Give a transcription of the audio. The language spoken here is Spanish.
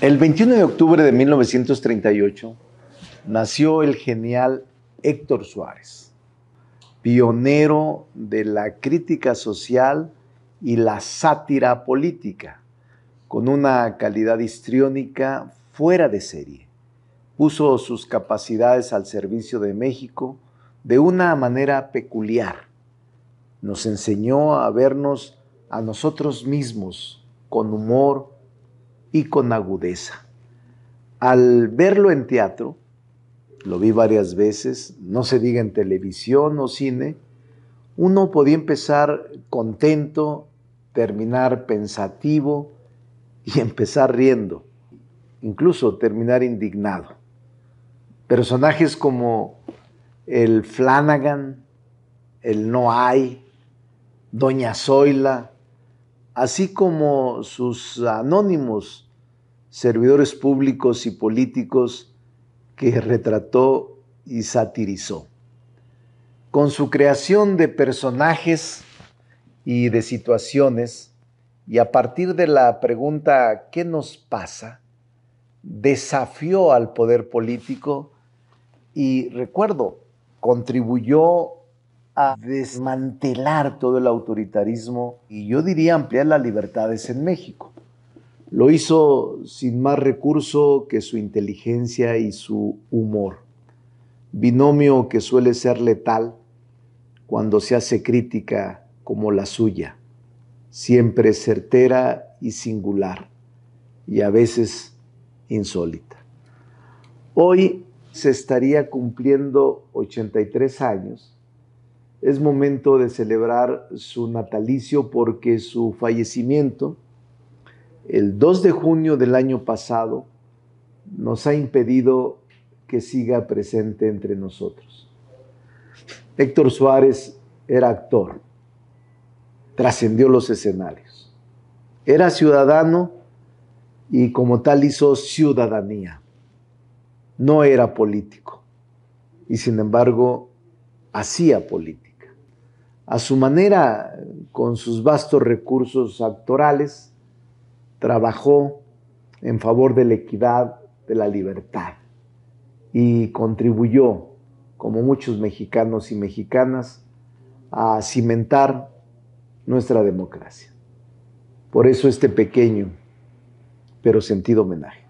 El 21 de octubre de 1938 nació el genial Héctor Suárez, pionero de la crítica social y la sátira política, con una calidad histriónica fuera de serie. Puso sus capacidades al servicio de México de una manera peculiar. Nos enseñó a vernos a nosotros mismos con humor, y con agudeza. Al verlo en teatro, lo vi varias veces, no se diga en televisión o cine, uno podía empezar contento, terminar pensativo y empezar riendo, incluso terminar indignado. Personajes como el Flanagan, el No Hay, Doña Zoila, así como sus anónimos servidores públicos y políticos que retrató y satirizó. Con su creación de personajes y de situaciones, y a partir de la pregunta ¿qué nos pasa?, desafió al poder político y, recuerdo, contribuyó a desmantelar todo el autoritarismo y yo diría ampliar las libertades en México. Lo hizo sin más recurso que su inteligencia y su humor, binomio que suele ser letal cuando se hace crítica como la suya, siempre certera y singular, y a veces insólita. Hoy se estaría cumpliendo 83 años. Es momento de celebrar su natalicio porque su fallecimiento el 2 de junio del año pasado nos ha impedido que siga presente entre nosotros. Héctor Suárez era actor, trascendió los escenarios, era ciudadano y como tal hizo ciudadanía, no era político y sin embargo hacía política. A su manera, con sus vastos recursos actorales, trabajó en favor de la equidad, de la libertad y contribuyó, como muchos mexicanos y mexicanas, a cimentar nuestra democracia. Por eso este pequeño pero sentido homenaje.